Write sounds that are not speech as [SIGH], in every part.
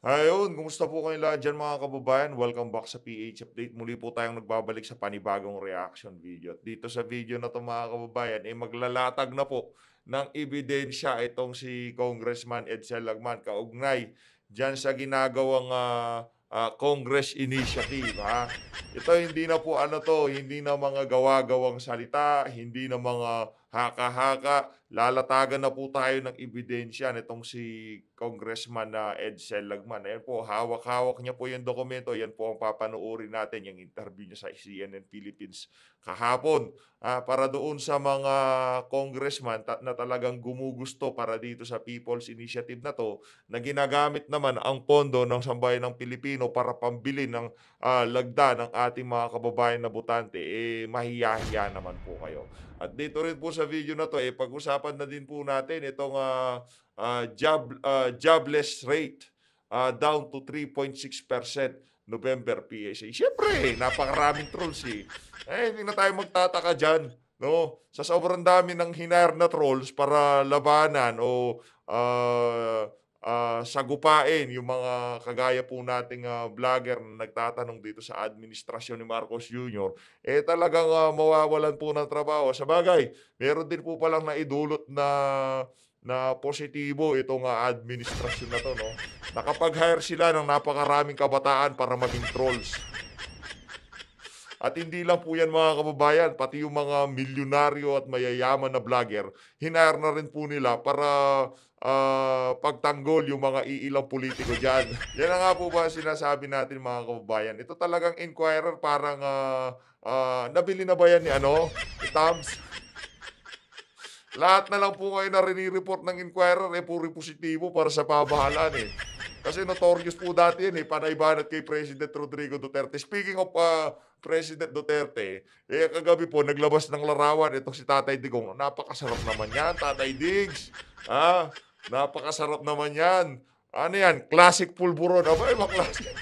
Ayun, kumusta po kayong lahat dyan mga kababayan? Welcome back sa PH Update. Muli po tayong nagbabalik sa panibagong reaction video. dito sa video na to mga kababayan, eh maglalatag na po ng ebidensya itong si Congressman Edsel Lagman kaugnay dyan sa ginagawang uh, uh, Congress Initiative. Ha? Ito hindi na po ano to, hindi na mga gawa-gawang salita, hindi na mga haka-haka lalatagan na po tayo ng ebidensya nitong si Congressman na Ed Lagman. Ayan po, hawak-hawak niya po yung dokumento. Yan po ang papanoorin natin, yung interview niya sa CNN Philippines kahapon. Ah, para doon sa mga congressman ta- na talagang gumugusto para dito sa People's Initiative na to, na ginagamit naman ang pondo ng Sambayan ng Pilipino para pambili ng ah, lagda ng ating mga kababayan na butante, eh mahiyahiya naman po kayo. At dito rin po sa video na to, eh pag-usapan pag-usapan na din po natin itong uh, uh, job, uh, jobless rate uh, down to 3.6% November PSA. Siyempre, napakaraming trolls eh. Eh, hindi na tayo magtataka dyan. No? Sa sobrang dami ng hinar na trolls para labanan o uh, uh, ah, sagupain yung mga kagaya po nating uh, vlogger na nagtatanong dito sa administrasyon ni Marcos Jr., eh talagang uh, mawawalan po ng trabaho. Sa bagay, meron din po palang naidulot na na positibo itong uh, administrasyon na to, no? Nakapag-hire sila ng napakaraming kabataan para maging trolls. At hindi lang po yan mga kababayan, pati yung mga milyonaryo at mayayaman na vlogger, hinar na rin po nila para uh, pagtanggol yung mga iilang politiko dyan. [LAUGHS] Yan nga po ba sinasabi natin mga kababayan. Ito talagang inquirer parang uh, uh, nabili na ba yan ni ano? Thumbs? Lahat na lang po kayo na rinireport ng inquirer eh puro positibo para sa pabahalan eh. Kasi notorious po dati yan eh, panaybanat kay President Rodrigo Duterte. Speaking of uh, President Duterte, eh kagabi po naglabas ng larawan itong si Tatay Digong. Napakasarap naman yan, Tatay Diggs. Ah, Napakasarap naman yan. Ano yan? Classic pulburon. Aba, iba classic.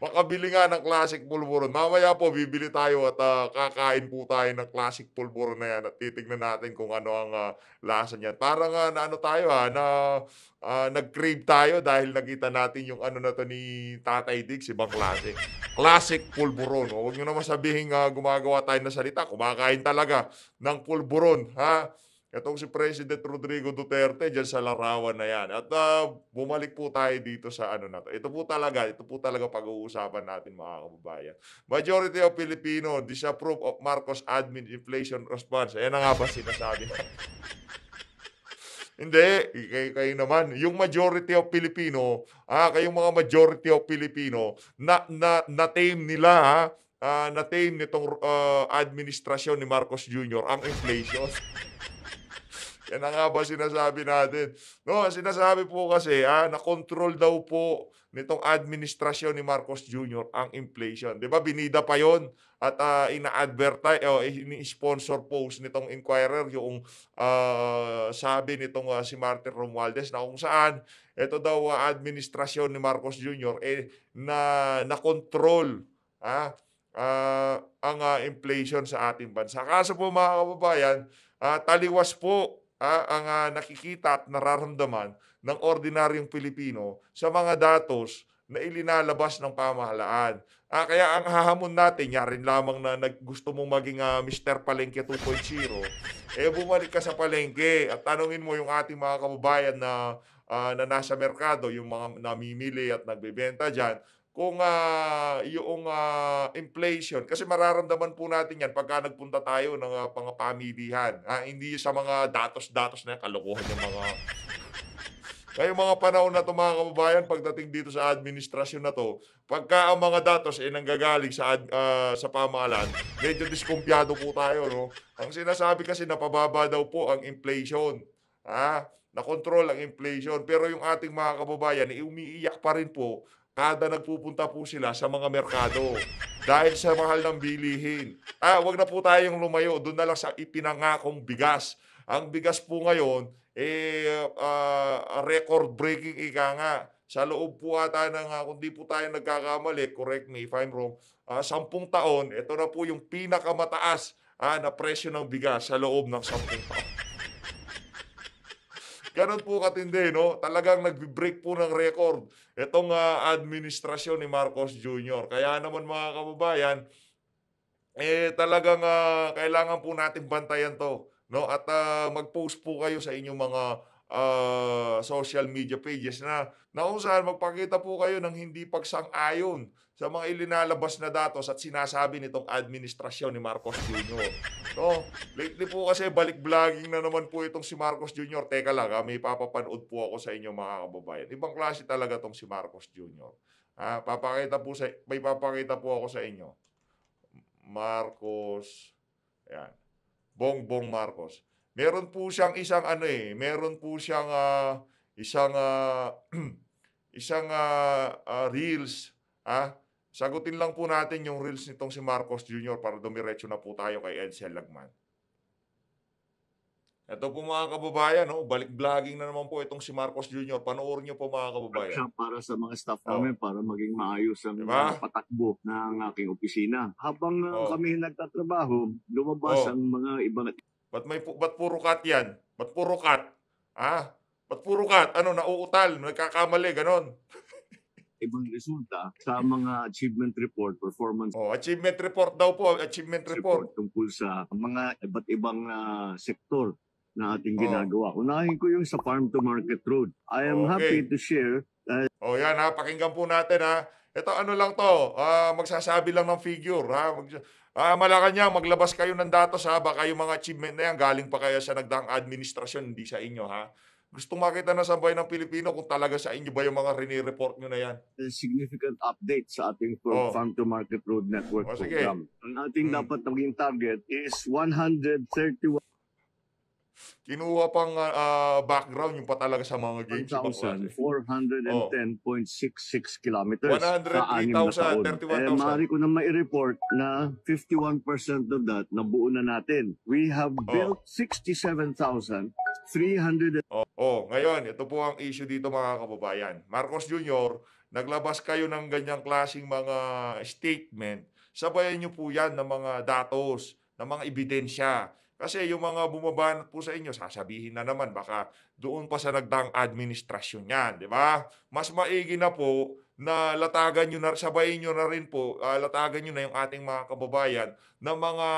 Makabili nga ng classic pulburon. Mamaya po, bibili tayo at uh, kakain po tayo ng classic pulburon na yan at titignan natin kung ano ang uh, lasa niya. Parang uh, na ano tayo ha, ah, na uh, nag-crave tayo dahil nakita natin yung ano na to ni Tatay Diggs, ibang klase. Classic pulburon. Huwag nyo naman sabihin uh, gumagawa tayo ng salita. Kumakain talaga ng pulburon. Ha? Itong si President Rodrigo Duterte diyan sa larawan na yan. At uh, bumalik po tayo dito sa ano na to. Ito po talaga, ito po talaga pag-uusapan natin mga kababayan. Majority of Filipino disapprove of Marcos admin inflation response. Ayan na nga ba sinasabi Hindi, kayo, kayo naman. Yung majority of Filipino, ah, kayong mga majority of Filipino, na, na, na-tame nila, ha, ah, na-tame nitong uh, administrasyon ni Marcos Jr. ang inflation. [LAUGHS] Yan na nga ba sinasabi natin? No, sinasabi po kasi ah, na-control daw po nitong administrasyon ni Marcos Jr. ang inflation. 'Di ba? Binida pa 'yon at uh, ah, ina-advertise eh, o oh, ini-sponsor post nitong inquirer yung uh, sabi nitong uh, si Martin Romualdez na kung saan ito daw uh, administrasyon ni Marcos Jr. eh na na-control ah uh, ang uh, inflation sa ating bansa. Kaso po mga kababayan, uh, taliwas po uh, ah, ang ah, uh, nakikita at nararamdaman ng ordinaryong Pilipino sa mga datos na ilinalabas ng pamahalaan. Ah, kaya ang hahamon natin, yarin lamang na gusto mong maging uh, ah, Mr. Palengke 2.0, eh bumalik ka sa palengke at tanungin mo yung ating mga kababayan na, uh, na nasa merkado, yung mga namimili at nagbebenta dyan, kung uh, yung uh, inflation kasi mararamdaman po natin yan pagka nagpunta tayo ng uh, mga pamilihan ha? hindi sa mga datos-datos na kalokohan ng mga [LAUGHS] Kaya mga panahon na to mga kababayan pagdating dito sa administrasyon na to, pagka ang mga datos ay eh, nanggagaling sa ad, uh, sa pamahalaan, medyo diskumpyado po tayo no. Ang sinasabi kasi napababa daw po ang inflation. Ha? na control ang inflation. Pero yung ating mga kababayan, eh, umiiyak pa rin po kada nagpupunta po sila sa mga merkado dahil sa mahal ng bilihin. Ah, wag na po tayong lumayo. Doon na lang sa ipinangakong bigas. Ang bigas po ngayon, eh, uh, ah, record-breaking ika nga. Sa loob po ata ng, uh, kung di po tayo nagkakamali, correct me if I'm wrong, uh, sampung taon, ito na po yung pinakamataas uh, na presyo ng bigas sa loob ng sampung taon. Ganun po katindi, no? Talagang nag-break po ng record itong uh, administrasyon ni Marcos Jr. Kaya naman mga kababayan, eh talagang uh, kailangan po natin bantayan to, no? At uh, mag-post po kayo sa inyong mga uh, social media pages na nausahan magpakita po kayo ng hindi pagsang-ayon sa mga ilinalabas na datos at sinasabi nitong administrasyon ni Marcos Jr. So, lately po kasi balik vlogging na naman po itong si Marcos Jr. Teka lang, ha, ah, may papapanood po ako sa inyo mga kababayan. Ibang klase talaga tong si Marcos Jr. Ah, papakita po sa, may papakita po ako sa inyo. Marcos, yan, Bongbong Marcos. Meron po siyang isang ano eh, meron po siyang uh, isang uh, [CLEARS THROAT] isang uh, uh, reels, ah, Sagutin lang po natin yung reels nitong si Marcos Jr. para dumiretso na po tayo kay Edsel Lagman. Ito po mga kababayan, no? Oh, balik vlogging na naman po itong si Marcos Jr. Panoorin niyo po mga kababayan. Para sa mga staff oh. namin, oh. para maging maayos ang diba? patakbo ng aking opisina. Habang uh, oh. kami nagtatrabaho, lumabas oh. ang mga ibang... Ba't, may pu- ba't puro cut yan? Ba't puro cut? Ah? Ba't puro cut? Ano, nauutal? Nagkakamali, ganon. [LAUGHS] ibang resulta sa mga achievement report, performance. Oh, achievement report daw po, achievement report. report tungkol sa mga iba't ibang uh, sektor na ating oh. ginagawa. Unahin ko yung sa farm to market road. I am okay. happy to share. Uh, oh, yan ha, pakinggan po natin ha. Ito ano lang to, uh, magsasabi lang ng figure ha. Mag- Ah, Malacanang, maglabas kayo ng datos ha. Baka yung mga achievement na yan galing pa kaya sa nagdaang administrasyon, hindi sa inyo ha. Gustong makita na sa buhay ng Pilipino kung talaga sa inyo ba yung mga rini-report nyo na yan. A significant update sa ating oh. Farm to Market Road Network oh, program. Sige. Ang ating hmm. dapat maging target is 131 Kinuha pang uh, background yung pa talaga sa mga games. 1,410.66 oh. kilometers 103, sa anim eh, maaari ko na mai-report na 51% of that nabuo na natin. We have oh. built 67,300. oh, oh, ngayon, ito po ang issue dito mga kababayan. Marcos Jr., naglabas kayo ng ganyang klasing mga statement, sabayan niyo po yan ng mga datos, ng mga ebidensya. Kasi yung mga bumabanat po sa inyo, sasabihin na naman, baka doon pa sa nagdang administrasyon yan, di ba? Mas maigi na po na latagan nyo na, sabayin nyo na rin po, uh, latagan nyo na yung ating mga kababayan ng mga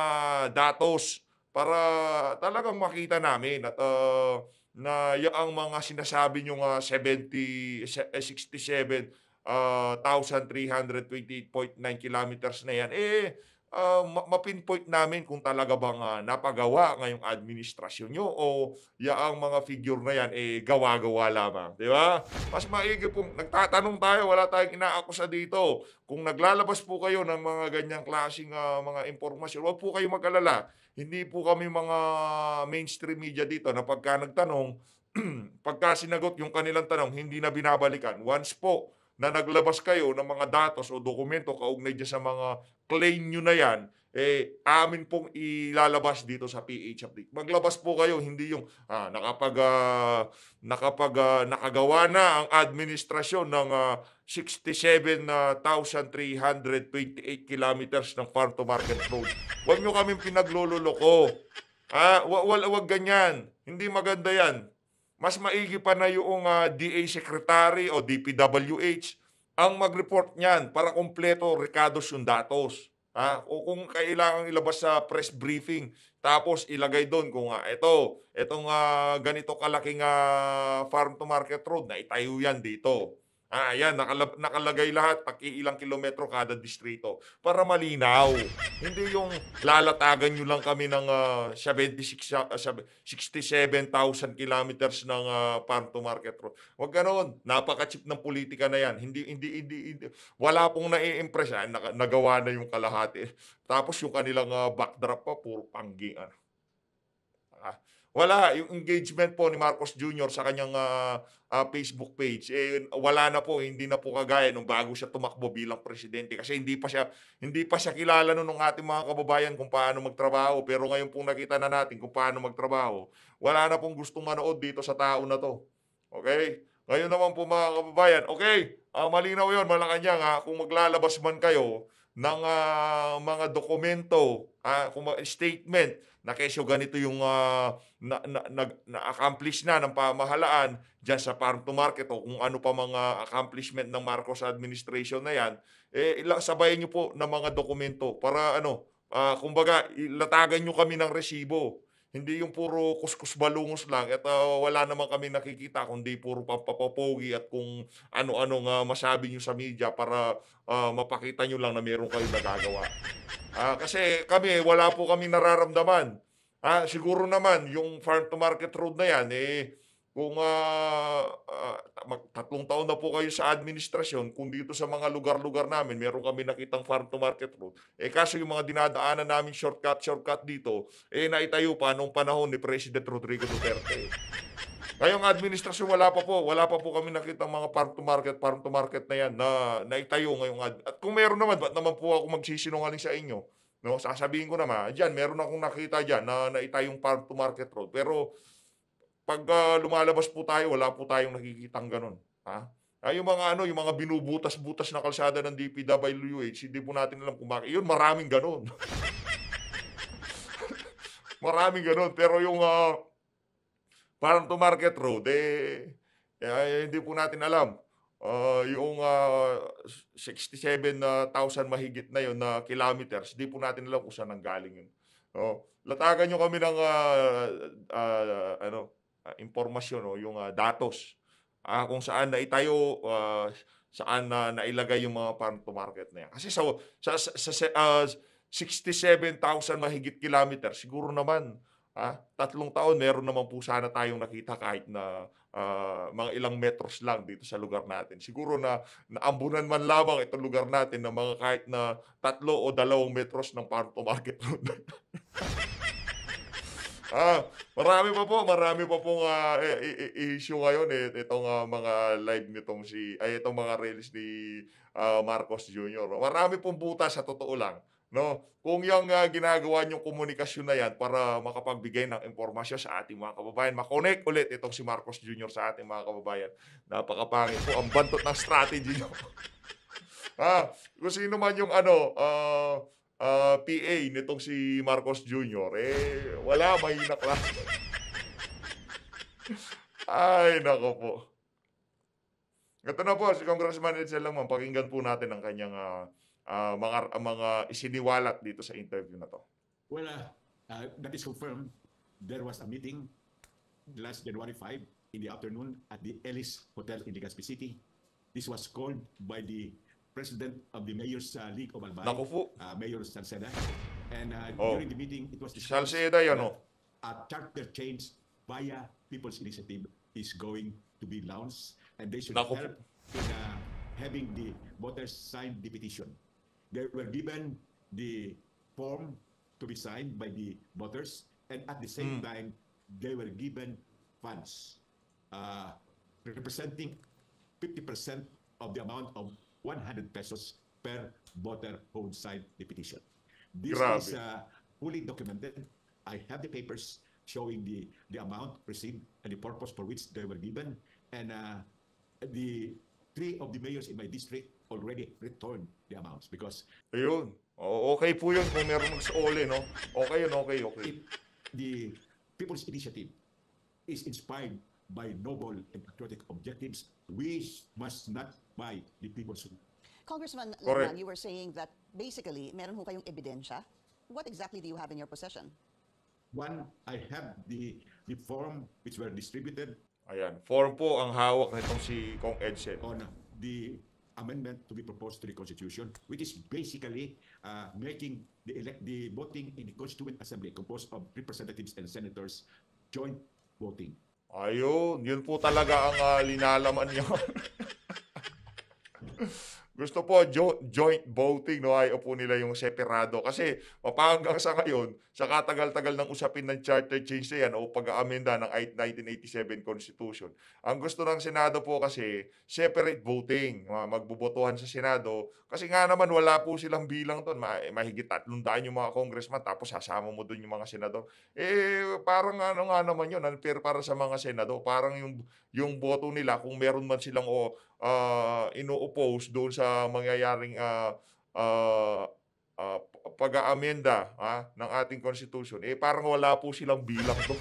datos para talagang makita namin at uh, na ang mga sinasabi nyo nga 70, 67, uh, 1,328.9 kilometers na yan, eh, uh, mapinpoint namin kung talaga bang uh, napagawa ngayong administrasyon nyo o yaang mga figure na yan eh gawa-gawa lamang. Di ba? Mas maigi pong nagtatanong tayo, wala tayong inaakusa dito. Kung naglalabas po kayo ng mga ganyang klaseng uh, mga impormasyon, huwag po kayo mag-alala. Hindi po kami mga mainstream media dito na pagka nagtanong, [CLEARS THROAT] pagka sinagot yung kanilang tanong, hindi na binabalikan. Once po, na naglabas kayo ng mga datos o dokumento kaugnay dyan sa mga claim nyo na yan, eh, amin pong ilalabas dito sa PH update. Maglabas po kayo, hindi yung ah, nakapag, ah, nakapag ah, nakagawa na ang administrasyon ng ah, 67,328 ah, kilometers ng farm to market road. Huwag nyo kaming pinaglululoko. Ah, wa- wag ganyan. Hindi maganda yan. Mas maigi pa na yung uh, ah, DA Secretary o DPWH ang mag-report niyan para kompleto recados yung datos. Ha? O kung kailangan ilabas sa press briefing, tapos ilagay doon kung uh, ah, ito, itong uh, ah, ganito kalaking uh, farm to market road na itayo yan dito. Ah, yan, nakala- nakalagay lahat pag ilang kilometro kada distrito para malinaw. Hindi yung lalatagan nyo lang kami ng ah, 67,000 ah, kilometers ng ah, farm to market road. Huwag ganoon. Napaka-cheap ng politika na yan. Hindi, hindi, hindi, hindi. Wala pong nai-impress. Ah, naka- nagawa na yung kalahati. Tapos yung kanilang ah, backdrop pa, puro panggi. Ano. Ah, wala. Yung engagement po ni Marcos Jr. sa kanyang uh, uh, Facebook page, eh, wala na po. Hindi na po kagaya nung bago siya tumakbo bilang presidente. Kasi hindi pa siya, hindi pa siya kilala nun ng ating mga kababayan kung paano magtrabaho. Pero ngayon po nakita na natin kung paano magtrabaho, wala na pong gustong manood dito sa tao na to. Okay? Ngayon naman po mga kababayan, okay, uh, malinaw yon Malacanang ha, kung maglalabas man kayo, ng uh, mga dokumento, uh, statement na kesyo ganito yung uh, na, na, na, na-accomplish na ng pamahalaan dyan sa farm to market o kung ano pa mga accomplishment ng Marcos administration na yan, eh, sabayan nyo po ng mga dokumento para ano, uh, kumbaga, latagan nyo kami ng resibo hindi yung puro kuskus balungos lang at uh, wala naman kami nakikita kundi puro pampapogi at kung ano-ano nga masabi nyo sa media para uh, mapakita nyo lang na meron kayo nagagawa. Uh, kasi kami, wala po kami nararamdaman. Ah, siguro naman yung farm to market road na yan eh kung uh, uh, tatlong taon na po kayo sa administrasyon, kung dito sa mga lugar-lugar namin, meron kami nakitang farm to market road. Eh kaso yung mga dinadaanan namin shortcut, shortcut dito, eh naitayo pa nung panahon ni President Rodrigo Duterte. Ngayong administrasyon wala pa po, wala pa po kami nakita mga farm to market, farm to market na yan na naitayo ngayong ad- At kung meron naman, ba't naman po ako magsisinungaling sa inyo? No, sasabihin ko naman, ah, diyan meron akong nakita diyan na naitayong farm to market road. Pero pag uh, lumalabas po tayo, wala po tayong nakikitang ganun. Ha? Ay, ah, yung mga ano, yung mga binubutas-butas na kalsada ng DPWH, hindi po natin alam kung bakit. Yun, maraming ganun. [LAUGHS] maraming ganun. Pero yung uh, parang to market road, eh, eh, hindi po natin alam. Uh, yung uh, 67,000 mahigit na yun na uh, kilometers, hindi po natin alam kung saan nanggaling yun. Oh, latagan nyo kami ng uh, uh, ano, uh, impormasyon o oh, yung uh, datos uh, kung saan na itayo uh, saan na uh, nailagay yung mga farm to market na yan. Kasi sa sa, sa, sa uh, 67,000 mahigit kilometer siguro naman ah, uh, tatlong taon meron naman po sana tayong nakita kahit na uh, mga ilang metros lang dito sa lugar natin. Siguro na naambunan man lamang itong lugar natin na mga kahit na tatlo o dalawang metros ng farm to market road. [LAUGHS] ah, marami pa po, marami pa pong uh, issue ngayon eh itong uh, mga live nitong si ay itong mga reels ni uh, Marcos Jr. Marami pong butas sa totoo lang. No, kung yung uh, ginagawa niyong komunikasyon na yan para makapagbigay ng impormasyon sa ating mga kababayan, makonek ulit itong si Marcos Jr. sa ating mga kababayan. Napakapangit po ang bantot ng strategy niyo. [LAUGHS] ah, kung sino man yung ano, uh, uh, ah, PA nitong si Marcos Jr. Eh, wala, mahina klase. Ay, nako po. Ito na po, si Congressman Edsel lang, pakinggan po natin ang kanyang uh, uh, mga, mga isiniwalat dito sa interview na to. Well, uh, uh, that is confirmed. There was a meeting last January 5 in the afternoon at the Ellis Hotel in Legazpi City. This was called by the president of the Mayor's uh, League of Albay, Naku po. uh, Mayor Salceda. And uh, Oh. during the meeting, it was discussed Salceda that oh. a charter change via People's Initiative is going to be launched, and they should Naku po. help in uh, having the voters sign the petition. They were given the form to be signed by the voters, and at the same hmm. time, they were given funds uh, representing 50% of the amount of 100 pesos per voter hold side petition. This Grabe. is uh, fully documented. I have the papers showing the, the amount received and the purpose for which they were given. And uh, the three of the mayors in my district already returned the amounts because... Ayun. Oh, okay po yun kung meron mag-ole, no? Okay yun, okay, okay. It, the People's Initiative is inspired by noble and patriotic objectives. We must not by the people. one. Congressman Correct. you were saying that basically, meron ho kayong ebidensya. What exactly do you have in your possession? One, I have the, the form which were distributed Ayan, form po ang hawak nitong si Kong Edson. on oh, the amendment to be proposed to the Constitution, which is basically uh, making the, elect, the voting in the Constituent Assembly composed of representatives and senators joint voting. Ayun, yun po talaga ang ah, linalaman niya. [LAUGHS] [LAUGHS] Gusto po jo- joint voting no ayaw po nila yung separado kasi mapahanggang sa ngayon sa katagal-tagal ng usapin ng charter change na yan o pag-aamenda ng 1987 Constitution. Ang gusto ng Senado po kasi separate voting, magbubotohan sa Senado kasi nga naman wala po silang bilang doon, eh, mahigit tatlong daan yung mga congressman tapos sasama mo doon yung mga senador. Eh parang ano nga naman yun, unfair para sa mga senador, parang yung yung boto nila kung meron man silang o uh, ino-oppose doon sa mangyayaring uh, uh, uh, pag-aamenda ha, ng ating constitution eh parang wala po silang bilang to.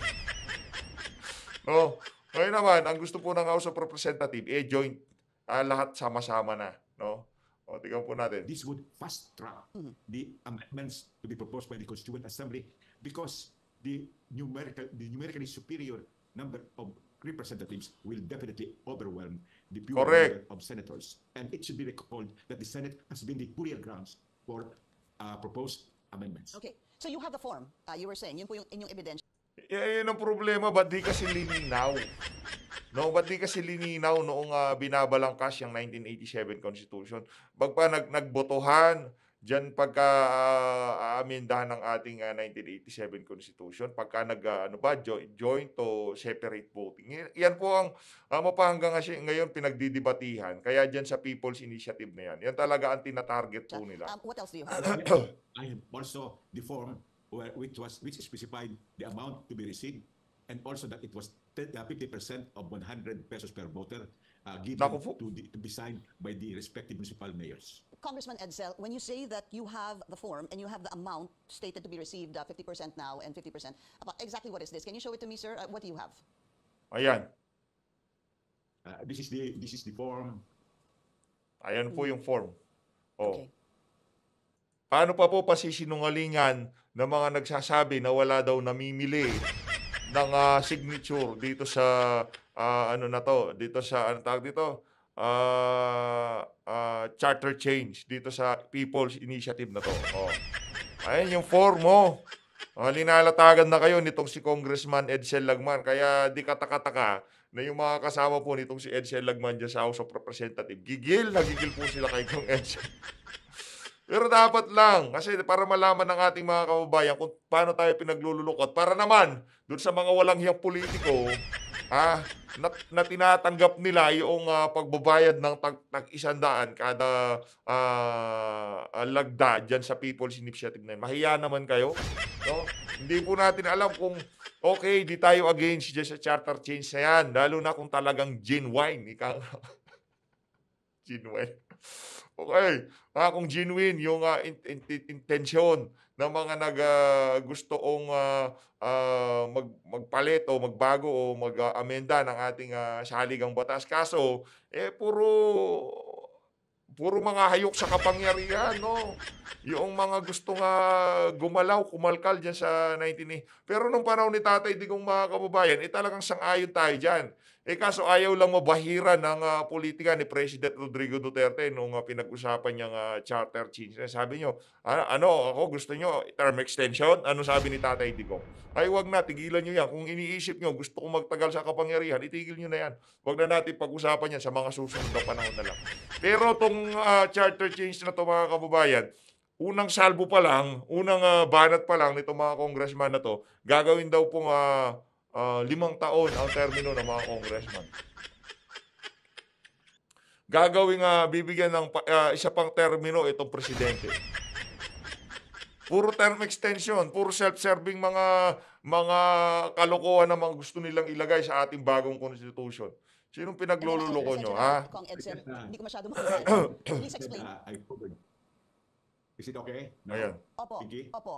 [LAUGHS] no. Ngayon naman, ang gusto po ng House of Representatives, eh joint, uh, lahat sama-sama na. No? O, tingnan po natin. This would fast track hmm. the amendments to be proposed by the Constituent Assembly because the numerical the numerically superior number of representatives will definitely overwhelm the pure Correct. of senators. And it should be recalled that the Senate has been the burial grounds for uh, proposed amendments. Okay. So you have the form. Uh, you were saying, yun po yung inyong evidence. Yeah, yun ang problema. Ba't di kasi lininaw? No, ba't di kasi lininaw noong uh, ah, binabalangkas yung 1987 Constitution? Bagpa nag nagbotohan, Diyan pagka uh, ah, amendahan ng ating uh, ah, 1987 Constitution, pagka nag uh, ano ba, joint, joint to separate voting. Yan po ang uh, mapahanggang kasi ngayon pinagdidibatihan. Kaya diyan sa People's Initiative na yan. Yan talaga ang tinatarget po nila. Um, what else do you have? [COUGHS] I have also the form where, which was which specified the amount to be received and also that it was 50% uh, of 100 pesos per voter uh, given to, the, to be signed by the respective municipal mayors. Congressman Edsel, when you say that you have the form and you have the amount stated to be received, uh, 50% now and 50%, about exactly what is this? Can you show it to me, sir? Uh, what do you have? Ayan. Uh, this is the this is the form. Ayan po yung form. Oh. Okay. Paano pa po pasisinungalingan ng mga nagsasabi na wala daw namimili ng uh, signature dito sa uh, ano na to, dito sa ano tawag dito, uh, uh, charter change dito sa People's Initiative na to. Oh. Ayun yung form mo. Oh. oh, linalatagan na kayo nitong si Congressman Edsel Lagman. Kaya di katakataka na yung mga kasama po nitong si Edsel Lagman dyan sa House of Representative gigil na gigil po sila kay Kong Edsel. Pero dapat lang, kasi para malaman ng ating mga kababayan kung paano tayo pinaglululukot, para naman, doon sa mga walang hiyang politiko, [LAUGHS] ah, na, na tinatanggap nila yung uh, pagbabayad ng tag, tag isandaan kada uh, lagda dyan sa People's Initiative na yun. Mahiya naman kayo. No? Hindi po natin alam kung okay, di tayo against dyan sa charter change na yan, lalo na kung talagang genuine. Ika, [LAUGHS] genuine. Okay, eh, ah, kung genuine yung uh, in- in- in- intention ng mga nag uh, gustong uh, uh, mag magpalit o magbago o mag-amenda uh, ng ating uh, saligang batas kaso eh puro puro mga hayok sa kapangyarihan no. Yung mga gusto nga gumalaw, kumalkal diyan sa 19 Pero nung panahon ni Tatay Digong mga kababayan, eh talagang sang-ayon tayo diyan eh kaso ayaw lang mabahira ng uh, politika ni President Rodrigo Duterte nung uh, pinag-usapan niyang uh, charter change. Sabi niyo, ano, ako gusto niyo term extension? Ano sabi ni Tatay Digong? Ay wag na, tigilan niyo yan. Kung iniisip niyo gusto kong magtagal sa kapangyarihan, itigil niyo na yan. Wag na natin pag-usapan yan sa mga susunod na panahon na lang. Pero tong uh, charter change na to mga kababayan, unang salbo pa lang, unang uh, banat pa lang nitong mga congressman na to, gagawin daw pong uh, uh, limang taon ang termino ng mga congressman. Gagawing uh, bibigyan ng uh, isa pang termino itong presidente. Puro term extension, puro self-serving mga mga kalokohan na mga gusto nilang ilagay sa ating bagong constitution. Sinong pinaglololoko nyo, ha? Kong Edson, hindi ko masyado makuha. Please explain. Is it okay? No? Ayan. Opo. Sige. Opo.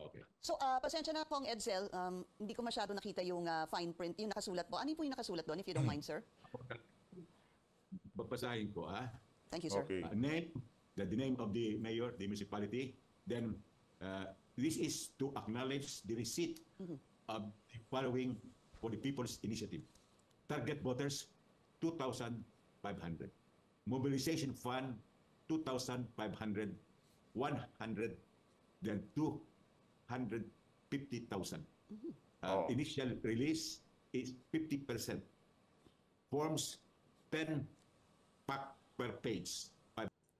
Okay. So, ah, pasensya na po ang Edsel. Um, hindi ko masyado nakita yung ah, fine print, yung nakasulat po. Ano po yung nakasulat doon, if you don't mind, sir? [CLEARS THROAT] Babasahin ko, ha? Ah. Thank you, sir. Okay. Uh, name, the, the name of the mayor, the municipality. Then, uh, this is to acknowledge the receipt mm-hmm. of the following for the People's Initiative. Target voters, 2,500. Mobilization fund, 2,500. 100, then two 150,000. Uh, oh. Initial release is 50%. Forms 10 pack per page.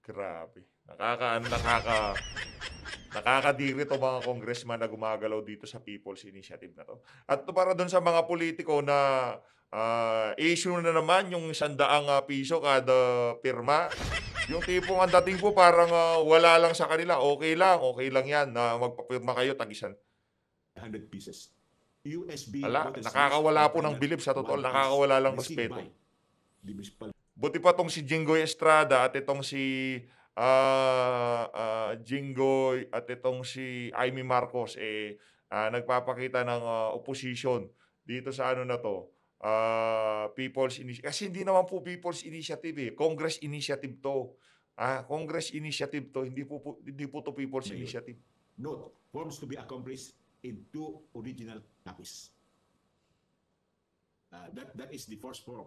Grabe. Nakaka, nakaka, nakakadiri to mga congressman na gumagalaw dito sa People's Initiative na to. At para doon sa mga politiko na Uh, issue na naman yung sandaang uh, piso kada pirma. Yung tipong ang dating po parang uh, wala lang sa kanila. Okay lang, okay lang yan na uh, magpapirma kayo tagisan. 100 pieces. USB. Ala, nakakawala po ng bilib sa totoo. Nakakawala lang respeto. Buti pa tong si Jingoy Estrada at itong si uh, uh, Jingoy at itong si Amy Marcos eh uh, nagpapakita ng uh, opposition dito sa ano na to uh, people's initiative. Kasi hindi naman po people's initiative eh. Congress initiative to. Ah, Congress initiative to. Hindi po, po hindi po to people's Mayor. initiative. Note, forms to be accomplished in two original copies. Uh, that that is the first form.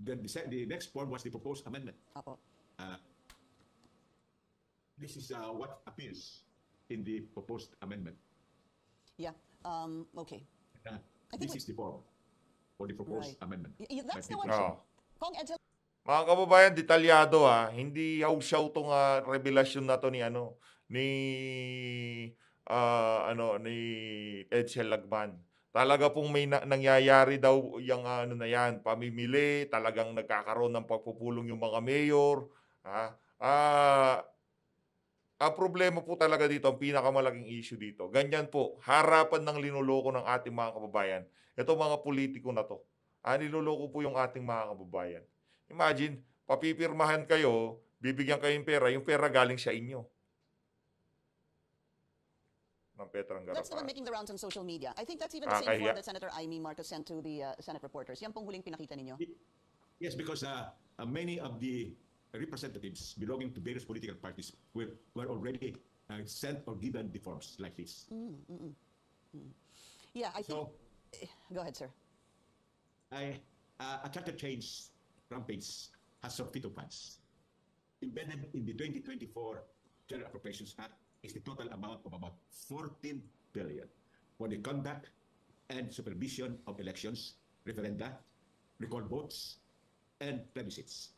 Then the, the next form was the proposed amendment. Apo. Uh, this is uh, what appears in the proposed amendment. Yeah. Um, okay. Uh, I think this we, is the form. 44 right. amendment. Y- that's the one. Oh. mga kababayan, detalyado ha. Hindi hausaw tong uh, revelasyon na to ni ano ni uh, ano ni Edsel Lagban. Talaga pong may na- nangyayari daw yung uh, ano na yan, pamimili, talagang nagkakaroon ng pagpupulong yung mga mayor. Ha? Ah, ang problema po talaga dito, ang pinakamalaking issue dito, ganyan po, harapan ng linuloko ng ating mga kababayan, ito mga politiko na to. Ah, niloloko po yung ating mga kababayan. Imagine, papipirmahan kayo, bibigyan kayo ng pera, yung pera galing sa inyo. Ng Petrang Garapaan. That's the one making the rounds on social media. I think that's even the ah, same form that Senator Amy Marcos sent to the uh, Senate reporters. Yan pong huling pinakita ninyo. Yes, because uh, uh, many of the representatives belonging to various political parties were, were already uh, sent or given the forms like this. Mm, mm, mm. mm. Yeah, I think... Go ahead, sir. I uh, attracted change rampage has Sorfito funds. Embedded in the 2024 General Appropriations Act is the total amount of about 14 billion for the conduct and supervision of elections, referenda, recall votes, and plebiscites,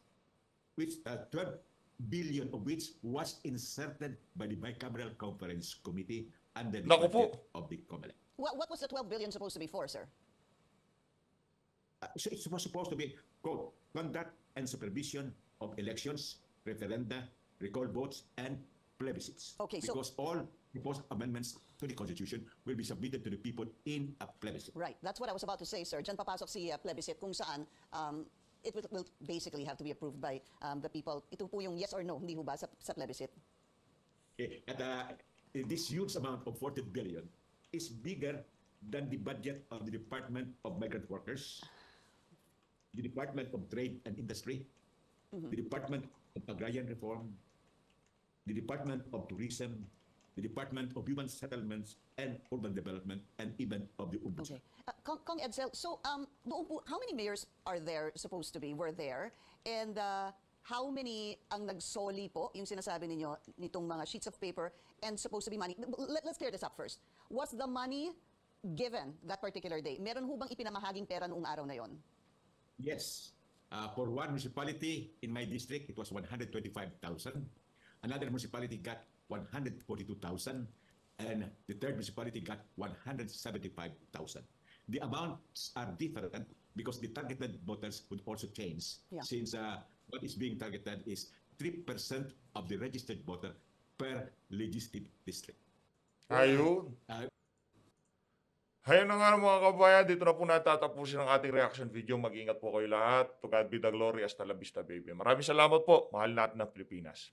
which uh, 12 billion of which was inserted by the bicameral conference committee under the Naku of the COMELEC what, what was the 12 billion supposed to be for, sir? Uh, so it was supposed to be, quote, conduct and supervision of elections, referenda, recall votes, and plebiscites. Okay, because so, all proposed amendments to the Constitution will be submitted to the people in a plebiscite. Right. That's what I was about to say, sir. Diyan papasok si uh, plebiscite kung saan um, it will, will, basically have to be approved by um, the people. Ito po yung yes or no, hindi ho ba, sa, sa plebiscite? Okay. At uh, this huge amount of 40 billion is bigger than the budget of the Department of Migrant Workers, the Department of Trade and Industry, mm-hmm. the Department of Agrarian Reform, the Department of Tourism, the Department of Human Settlements and Urban Development, and even of the Ombudsman. Okay. Uh, Kong, Kong Edsel, so um, how many mayors are there supposed to be, were there? And uh, how many ang nagsoli po, yung sinasabi ninyo, nitong mga sheets of paper and supposed to be money? Let, let's clear this up first. What's the money given that particular day? Meron ho bang ipinamahaging pera noong araw na yon? Yes. Uh, for one municipality in my district, it was 125,000. Another municipality got 142,000. And the third municipality got 175,000. The amounts are different because the targeted voters would also change yeah. since uh, what is being targeted is 3% of the registered voter per legislative district. Ayun. Uh, Hayan na nga mga kabayan, dito na po natatapusin ang ating reaction video. Mag-ingat po kayo lahat. To God be the glory, hasta la vista baby. Maraming salamat po, mahal natin ng Pilipinas.